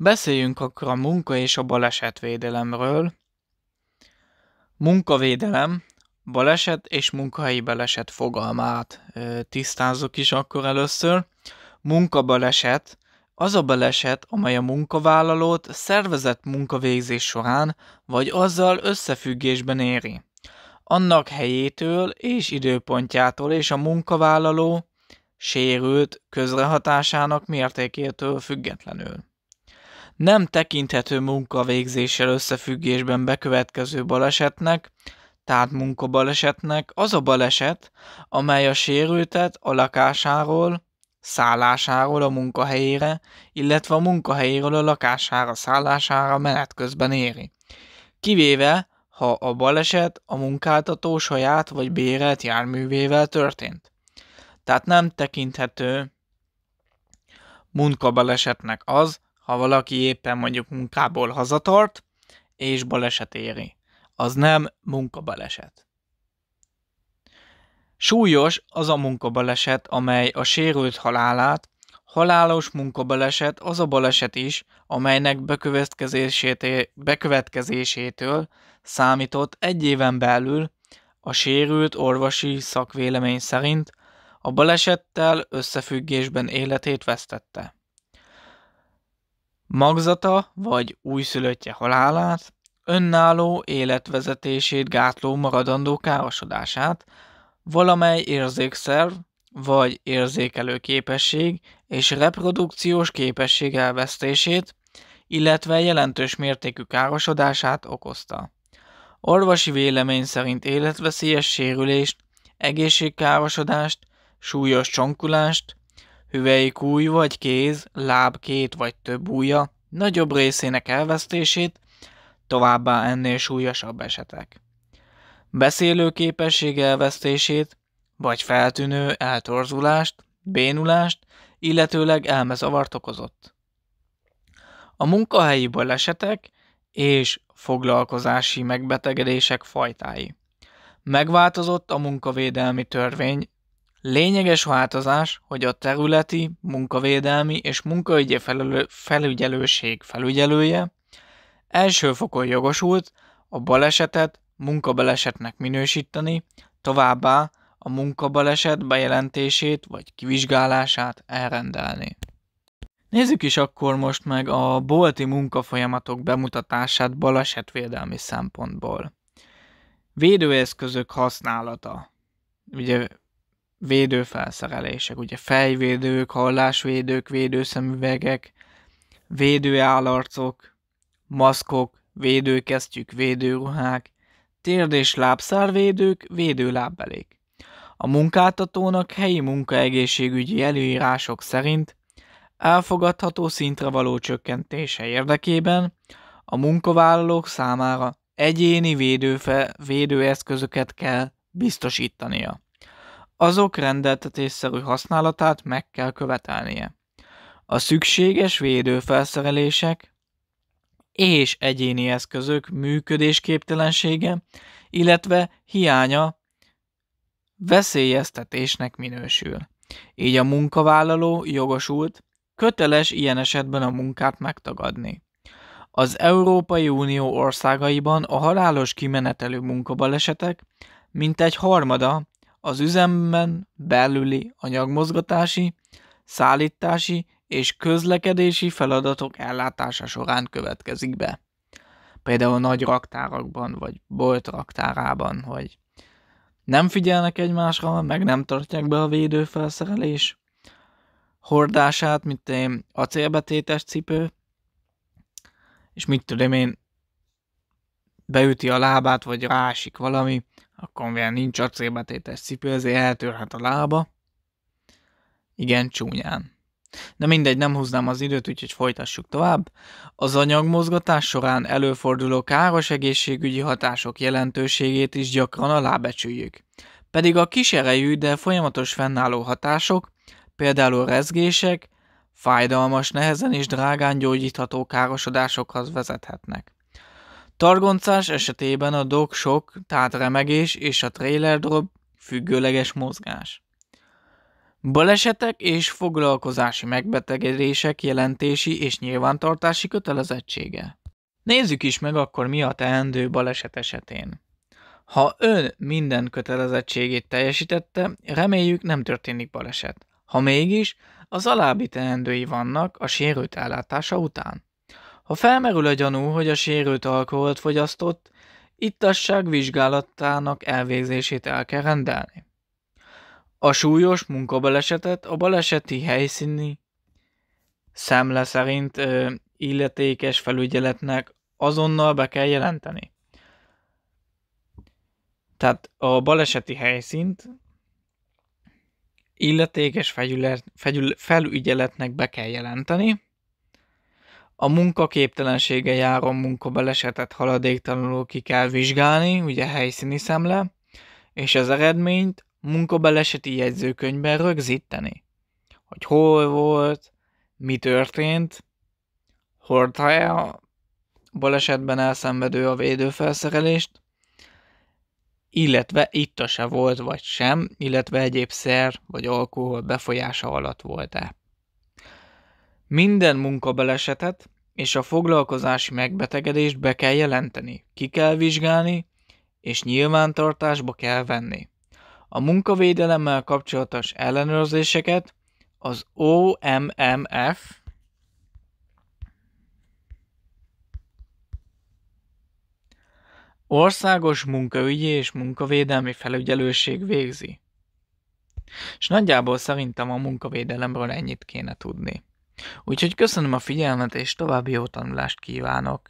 Beszéljünk akkor a munka és a balesetvédelemről. Munkavédelem, baleset és munkahelyi baleset fogalmát tisztázzuk is akkor először. Munkabaleset az a baleset, amely a munkavállalót szervezett munkavégzés során vagy azzal összefüggésben éri. Annak helyétől és időpontjától és a munkavállaló sérült közrehatásának mértékétől függetlenül nem tekinthető munkavégzéssel összefüggésben bekövetkező balesetnek, tehát munkabalesetnek az a baleset, amely a sérültet a lakásáról, szállásáról a munkahelyére, illetve a munkahelyéről a lakására, szállására menet közben éri. Kivéve, ha a baleset a munkáltató saját vagy bérelt járművével történt. Tehát nem tekinthető munkabalesetnek az, ha valaki éppen mondjuk munkából hazatart, és baleset éri. Az nem munkabaleset. Súlyos az a munkabaleset, amely a sérült halálát, halálos munkabaleset az a baleset is, amelynek bekövetkezésétől számított egy éven belül a sérült orvosi szakvélemény szerint a balesettel összefüggésben életét vesztette magzata vagy újszülöttje halálát, önálló életvezetését gátló maradandó károsodását, valamely érzékszerv vagy érzékelő képesség és reprodukciós képesség elvesztését, illetve jelentős mértékű károsodását okozta. Orvosi vélemény szerint életveszélyes sérülést, egészségkárosodást, súlyos csonkulást, új vagy kéz, láb két vagy több ujja, nagyobb részének elvesztését, továbbá ennél súlyosabb esetek. Beszélő képesség elvesztését, vagy feltűnő eltorzulást, bénulást, illetőleg elmezavart okozott. A munkahelyi balesetek és foglalkozási megbetegedések fajtái. Megváltozott a munkavédelmi törvény Lényeges változás, hogy a területi, munkavédelmi és munkaügyi felelő, felügyelőség felügyelője fokon jogosult a balesetet munkabalesetnek minősíteni, továbbá a munkabaleset bejelentését vagy kivizsgálását elrendelni. Nézzük is akkor most meg a bolti munkafolyamatok bemutatását balesetvédelmi szempontból. Védőeszközök használata. Ugye védőfelszerelések, ugye fejvédők, hallásvédők, védőszemüvegek, védőállarcok, maszkok, védőkesztyűk, védőruhák, térd és lábszárvédők, védőlábbelék. A munkáltatónak helyi munkaegészségügyi előírások szerint elfogadható szintre való csökkentése érdekében a munkavállalók számára egyéni védőfe, védőeszközöket kell biztosítania azok rendeltetésszerű használatát meg kell követelnie. A szükséges védőfelszerelések és egyéni eszközök működésképtelensége, illetve hiánya veszélyeztetésnek minősül. Így a munkavállaló jogosult, köteles ilyen esetben a munkát megtagadni. Az Európai Unió országaiban a halálos kimenetelő munkabalesetek mintegy harmada az üzemben belüli anyagmozgatási, szállítási és közlekedési feladatok ellátása során következik be. Például nagy raktárakban, vagy bolt raktárában, hogy nem figyelnek egymásra, meg nem tartják be a védőfelszerelés hordását, mint én acélbetétes cipő, és mit tudom én, beüti a lábát, vagy rásik valami, akkor mivel nincs acélbetétes cipő, ezért eltörhet a lába. Igen, csúnyán. De mindegy, nem húznám az időt, úgyhogy folytassuk tovább. Az anyagmozgatás során előforduló káros egészségügyi hatások jelentőségét is gyakran alábecsüljük. Pedig a kiserejű, de folyamatos fennálló hatások, például rezgések, fájdalmas, nehezen és drágán gyógyítható károsodásokhoz vezethetnek. Targoncás esetében a dog sok, tehát remegés és a trailer drop függőleges mozgás. Balesetek és foglalkozási megbetegedések jelentési és nyilvántartási kötelezettsége. Nézzük is meg akkor mi a teendő baleset esetén. Ha ön minden kötelezettségét teljesítette, reméljük nem történik baleset. Ha mégis, az alábbi teendői vannak a sérült ellátása után. Ha felmerül a gyanú, hogy a sérült alkoholt fogyasztott, ittasság vizsgálatának elvégzését el kell rendelni. A súlyos munkabalesetet a baleseti helyszíni szemle szerint ö, illetékes felügyeletnek azonnal be kell jelenteni. Tehát a baleseti helyszínt illetékes fegyület, fegyül, felügyeletnek be kell jelenteni, a munkaképtelensége járon munkabelesetet haladéktalanul ki kell vizsgálni, ugye helyszíni szemle, és az eredményt munkabeleseti jegyzőkönyvben rögzíteni, hogy hol volt, mi történt, hordta-e a balesetben elszenvedő a védőfelszerelést, illetve a se volt vagy sem, illetve egyéb szer vagy alkohol befolyása alatt volt-e. Minden munkabelesetet és a foglalkozási megbetegedést be kell jelenteni, ki kell vizsgálni, és nyilvántartásba kell venni. A munkavédelemmel kapcsolatos ellenőrzéseket az OMMF Országos munkaügyi és munkavédelmi felügyelőség végzi. És nagyjából szerintem a munkavédelemről ennyit kéne tudni. Úgyhogy köszönöm a figyelmet, és további jó tanulást kívánok!